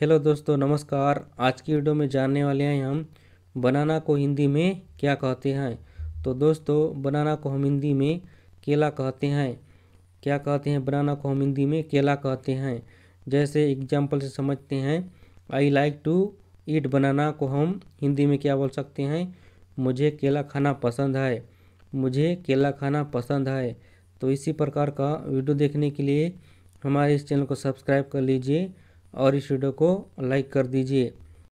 hello दोस्तों नमस्कार आज की वीडियो में जानने वाले हैं हम बनाना को हिंदी में क्या कहते हैं तो दोस्तों बनाना को हम हिंदी में केला कहते हैं क्या कहते हैं बनाना को हम हिंदी में केला कहते हैं जैसे एग्जाम्पल से समझते हैं आई लाइक टू ईट बनाना को हम हिंदी में क्या बोल सकते हैं मुझे केला खाना पसंद है मुझे केला खाना पसंद है तो इसी प्रकार का वीडियो देखने के लिए हमारे इस चैनल को सब्सक्राइब कर लीजिए और इस वीडियो को लाइक कर दीजिए